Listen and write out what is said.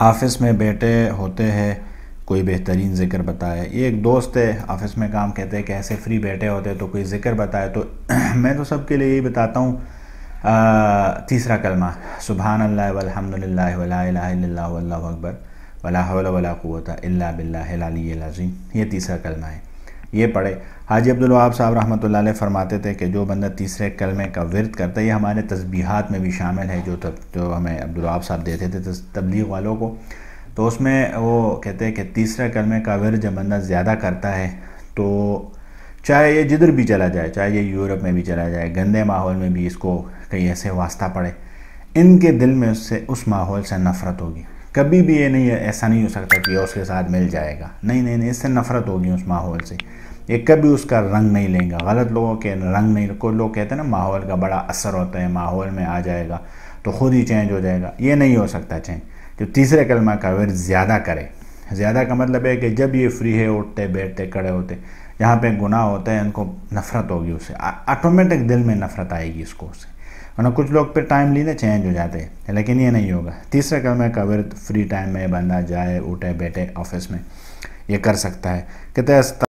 office में बैठे होते हैं कोई बेहतरीन ज़िक्र बताए ये एक दोस्त है ऑफिस में काम कहते हैं कैसे फ्री बैठे होते तो कोई ज़िक्र बताए तो मैं तो सबके लिए यही बताता हूँ तीसरा कलमा सुबहान अल्लाह अकबर वला वला क़वत अल्ला बिल्लाजीम ये तीसरा कलमा है ये पढ़े हाजी अब्दुल वहाब साहब रहमत फरमाते थे कि जो बंदा तीसरे कलमे का विरत करता है ये हमारे तस्बीहात में भी शामिल है जो तब जो हमें अब्दुल वहाब साहब देते थे तबलीग वालों को तो उसमें वो कहते हैं कि तीसरे कलमे का विरत जब बंदा ज़्यादा करता है तो चाहे ये जिधर भी चला जाए चाहे ये यूरोप में भी चला जाए गंदे माहौल में भी इसको कहीं ऐसे वास्ता पड़े इनके दिल में उससे उस माहौल से नफ़रत होगी कभी भी ये नहीं ऐसा नहीं हो सकता कि यह उसके साथ मिल जाएगा नहीं नहीं नहीं इससे नफरत होगी उस माहौल से ये कभी उसका रंग नहीं लेंगे गलत लोगों के रंग नहीं कोई लोग कहते हैं ना माहौल का बड़ा असर होता है माहौल में आ जाएगा तो खुद ही चेंज हो जाएगा ये नहीं हो सकता चेंज जो तीसरे कलमा का वर्ज ज़्यादा करे ज़्यादा का मतलब है कि जब ये फ्री है उठते बैठते खड़े होते यहाँ पे गुनाह होता है उनको नफ़रत होगी उससे ऑटोमेटिक दिल में नफ़रत आएगी इसको उससे वरना कुछ लोग फिर टाइम लेने चेंज हो जाते हैं लेकिन ये नहीं होगा तीसरा काम है कवर फ्री टाइम में बंदा जाए उठे बैठे ऑफिस में ये कर सकता है कितने